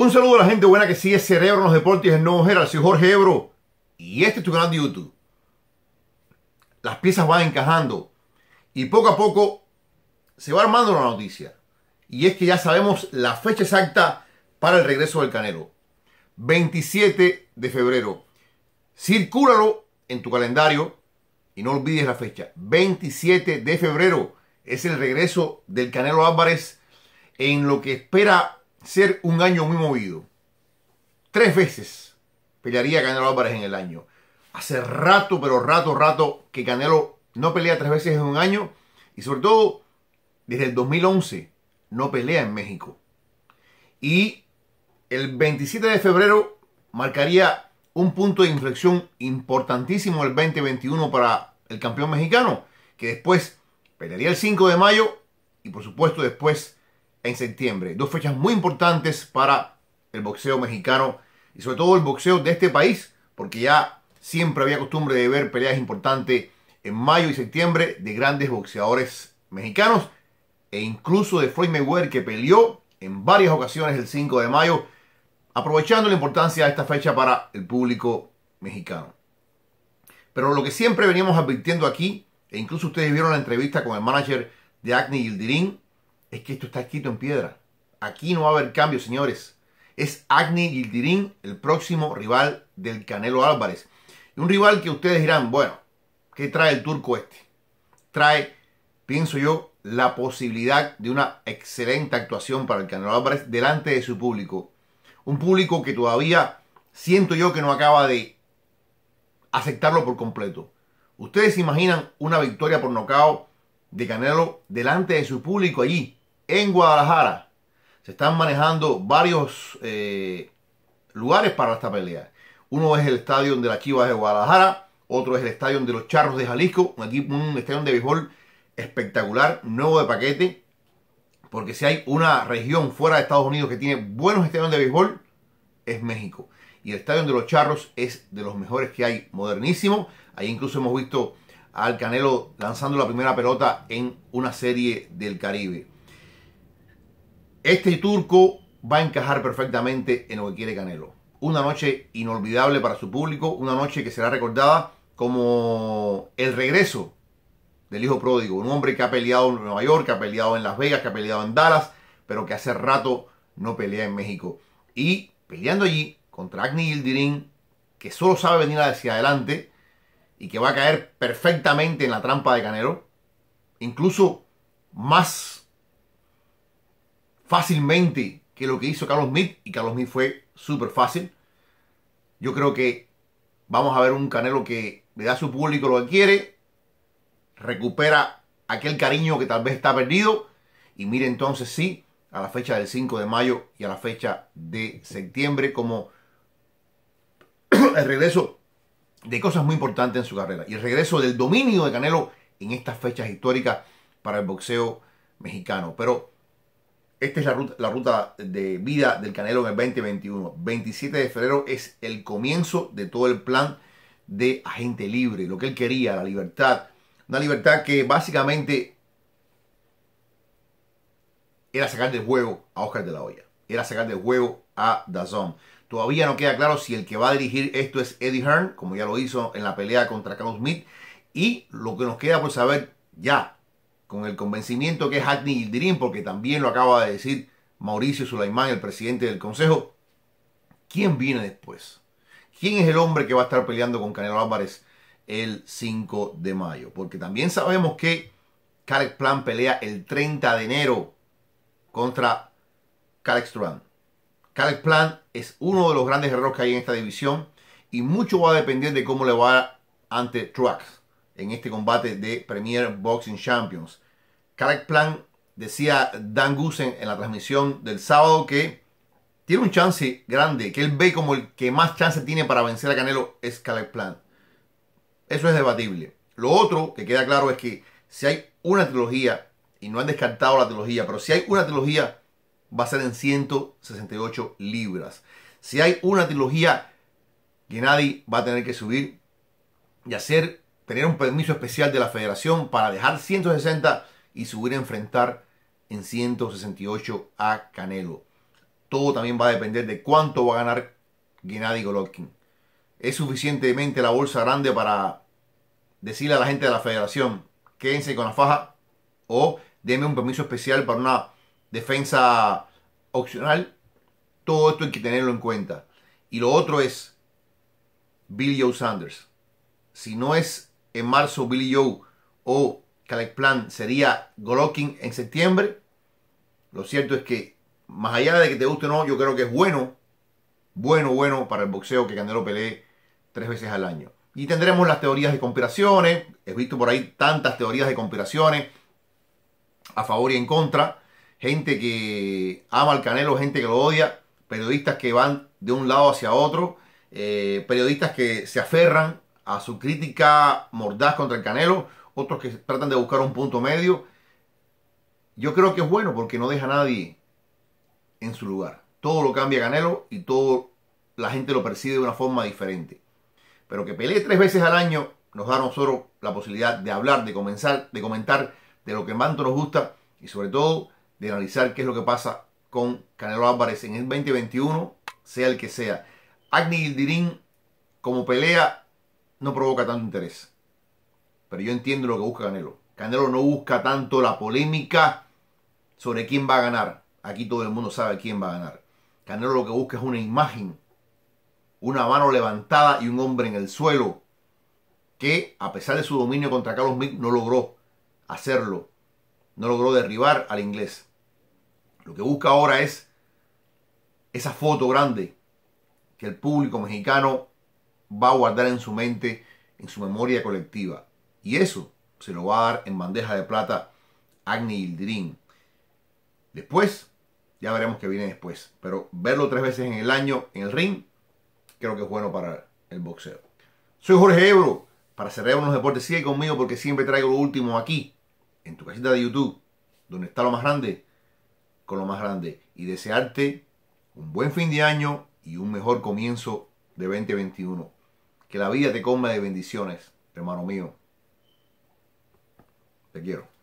Un saludo a la gente buena que sigue Cerebro en los Deportes en Nuevo Soy Jorge Ebro y este es tu canal de YouTube. Las piezas van encajando y poco a poco se va armando la noticia. Y es que ya sabemos la fecha exacta para el regreso del Canelo. 27 de febrero. Circúlalo en tu calendario y no olvides la fecha. 27 de febrero es el regreso del Canelo Álvarez en lo que espera ser un año muy movido. Tres veces pelearía Canelo Álvarez en el año. Hace rato, pero rato, rato que Canelo no pelea tres veces en un año y sobre todo desde el 2011 no pelea en México. Y el 27 de febrero marcaría un punto de inflexión importantísimo el 2021 para el campeón mexicano, que después pelearía el 5 de mayo y por supuesto después en septiembre. Dos fechas muy importantes para el boxeo mexicano y sobre todo el boxeo de este país, porque ya siempre había costumbre de ver peleas importantes en mayo y septiembre de grandes boxeadores mexicanos e incluso de Floyd Mayweather que peleó en varias ocasiones el 5 de mayo, aprovechando la importancia de esta fecha para el público mexicano. Pero lo que siempre veníamos advirtiendo aquí, e incluso ustedes vieron la entrevista con el manager de Acne Yildirim, es que esto está escrito en piedra. Aquí no va a haber cambio, señores. Es Agni Gildirín, el próximo rival del Canelo Álvarez. Un rival que ustedes dirán, bueno, ¿qué trae el turco este? Trae, pienso yo, la posibilidad de una excelente actuación para el Canelo Álvarez delante de su público. Un público que todavía siento yo que no acaba de aceptarlo por completo. ¿Ustedes imaginan una victoria por nocao de Canelo delante de su público allí? en Guadalajara se están manejando varios eh, lugares para esta pelea. Uno es el estadio de la Chivas de Guadalajara, otro es el estadio de los Charros de Jalisco, un, equipo, un estadio de béisbol espectacular, nuevo de paquete, porque si hay una región fuera de Estados Unidos que tiene buenos estadios de béisbol, es México. Y el estadio de los Charros es de los mejores que hay, modernísimo. Ahí incluso hemos visto al Canelo lanzando la primera pelota en una serie del Caribe. Este turco va a encajar perfectamente en lo que quiere Canelo. Una noche inolvidable para su público, una noche que será recordada como el regreso del hijo pródigo, un hombre que ha peleado en Nueva York, que ha peleado en Las Vegas, que ha peleado en Dallas, pero que hace rato no pelea en México. Y peleando allí contra Agni Yildirim, que solo sabe venir hacia adelante y que va a caer perfectamente en la trampa de Canelo, incluso más fácilmente que lo que hizo Carlos Smith, y Carlos Smith fue súper fácil. Yo creo que vamos a ver un Canelo que le da a su público lo que quiere, recupera aquel cariño que tal vez está perdido, y mire entonces sí, a la fecha del 5 de mayo y a la fecha de septiembre, como el regreso de cosas muy importantes en su carrera, y el regreso del dominio de Canelo en estas fechas históricas para el boxeo mexicano. Pero esta es la ruta, de vida del Canelo en el 2021. 27 de febrero es el comienzo de todo el plan de agente libre, lo que él quería, la libertad. Una libertad que básicamente era sacar del juego a Oscar de la Hoya, era sacar del juego a Dazón. Todavía no queda claro si el que va a dirigir esto es Eddie Hearn, como ya lo hizo en la pelea contra Carlos Smith. Y lo que nos queda por saber ya con el convencimiento que es Hackney dream porque también lo acaba de decir Mauricio Sulaimán, el presidente del Consejo, ¿quién viene después? ¿Quién es el hombre que va a estar peleando con Canelo Álvarez el 5 de mayo? Porque también sabemos que Caleb Plan pelea el 30 de enero contra Calex Duran. Caleb Plan es uno de los grandes errores que hay en esta división y mucho va a depender de cómo le va ante trucks en este combate de Premier Boxing Champions. Kalak Plan decía Dan Gusen en la transmisión del sábado que tiene un chance grande, que él ve como el que más chance tiene para vencer a Canelo es Caleb Plan. Eso es debatible. Lo otro que queda claro es que si hay una trilogía, y no han descartado la trilogía, pero si hay una trilogía, va a ser en 168 libras. Si hay una trilogía que nadie va a tener que subir y hacer tener un permiso especial de la federación para dejar 160 y subir a enfrentar en 168 a Canelo. Todo también va a depender de cuánto va a ganar Gennady Golovkin. ¿Es suficientemente la bolsa grande para decirle a la gente de la federación, quédense con la faja o denme un permiso especial para una defensa opcional? Todo esto hay que tenerlo en cuenta. Y lo otro es Bill Joe Sanders. Si no es en marzo Billy Joe o Caleb Plan sería Golovkin en septiembre. Lo cierto es que, más allá de que te guste o no, yo creo que es bueno, bueno, bueno para el boxeo que Canelo pelee tres veces al año. Y tendremos las teorías de conspiraciones. He visto por ahí tantas teorías de conspiraciones a favor y en contra. Gente que ama al Canelo, gente que lo odia. Periodistas que van de un lado hacia otro. Eh, periodistas que se aferran a su crítica mordaz contra el Canelo, otros que tratan de buscar un punto medio. Yo creo que es bueno porque no deja a nadie en su lugar. Todo lo cambia Canelo y todo la gente lo percibe de una forma diferente. Pero que pelee tres veces al año nos da a nosotros la posibilidad de hablar, de comenzar, de comentar de lo que más nos gusta y sobre todo de analizar qué es lo que pasa con Canelo Álvarez en el 2021, sea el que sea. Agni Gildirín como pelea no provoca tanto interés. Pero yo entiendo lo que busca Canelo. Canelo no busca tanto la polémica sobre quién va a ganar. Aquí todo el mundo sabe quién va a ganar. Canelo lo que busca es una imagen, una mano levantada y un hombre en el suelo, que a pesar de su dominio contra Carlos Mick no logró hacerlo, no logró derribar al inglés. Lo que busca ahora es esa foto grande que el público mexicano va a guardar en su mente, en su memoria colectiva. Y eso se lo va a dar en bandeja de plata Agni Hildrin. Después, ya veremos qué viene después. Pero verlo tres veces en el año en el ring, creo que es bueno para el boxeo. Soy Jorge Ebro. Para cerrar unos deportes, sigue conmigo porque siempre traigo lo último aquí, en tu casita de YouTube, donde está lo más grande, con lo más grande. Y desearte un buen fin de año y un mejor comienzo de 2021. Que la vida te coma de bendiciones, hermano mío. Te quiero.